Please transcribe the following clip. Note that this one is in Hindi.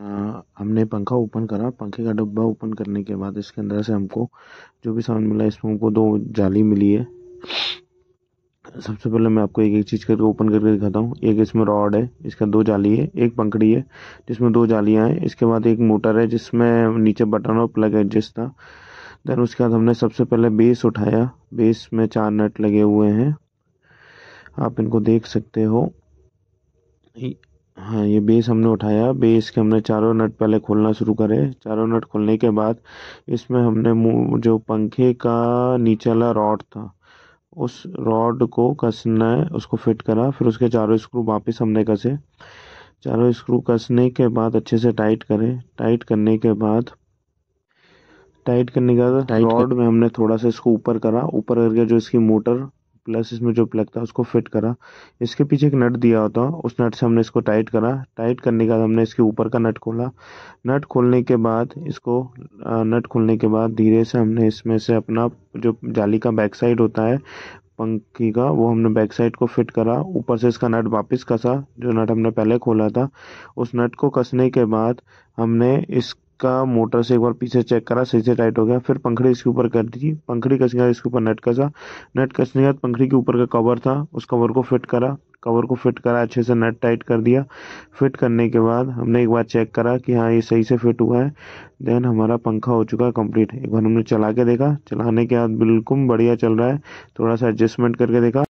हमने पंखा ओपन करा पंखे का डब्बा ओपन करने के बाद इसके अंदर से हमको जो भी सामान मिला इसमें हमको दो जाली मिली है सबसे पहले मैं आपको एक एक चीज़ करके ओपन करके दिखाता हूँ एक इसमें रॉड है इसका दो जाली है एक पंखड़ी है जिसमें दो जालियाँ हैं इसके बाद एक मोटर है जिसमें नीचे बटन और प्लग एडजस्ट था देन उसके बाद हमने सबसे पहले बेस उठाया बेस में चार नट लगे हुए हैं आप इनको देख सकते हो हाँ ये बेस हमने उठाया बेस के हमने चारों नट पहले खोलना शुरू करे चारों नट खोलने के बाद इसमें हमने जो पंखे का नीचे वाला रॉड था उस रॉड को कसना है उसको फिट करा फिर उसके चारों स्क्रू वापस हमने कसे चारों स्क्रू कसने के बाद अच्छे से टाइट करें टाइट करने के बाद टाइट करने के बाद रॉड में हमने थोड़ा सा इसको ऊपर करा ऊपर करके जो इसकी मोटर प्लस इसमें जो प्लग था उसको फिट करा इसके पीछे एक नट दिया होता उस नट से हमने इसको टाइट करा टाइट करने के बाद हमने इसके ऊपर का नट खोला नट खोलने के बाद इसको नट खोलने के बाद धीरे से हमने इसमें से अपना जो जाली का बैक साइड होता है पंखी का वो हमने बैक साइड को फिट करा ऊपर से इसका नट वापस कसा जो नट हमने पहले खोला था उस नट को कसने के बाद हमने इस का मोटर से एक बार पीछे चेक करा सही से टाइट हो गया फिर पंखड़ी इसके ऊपर कर दी पंखड़ी कसने का इसके ऊपर नेट कसा नेट कसने के बाद पंखड़ी के ऊपर का कवर था उस कवर को फिट करा कवर को फिट करा अच्छे से नट टाइट कर दिया फिट करने के बाद हमने एक बार चेक करा कि हाँ ये सही से फिट हुआ है देन हमारा पंखा हो चुका है कम्प्लीट एक बार हमने चला के देखा चलाने के बाद बिल्कुल बढ़िया चल रहा है थोड़ा सा एडजस्टमेंट करके देखा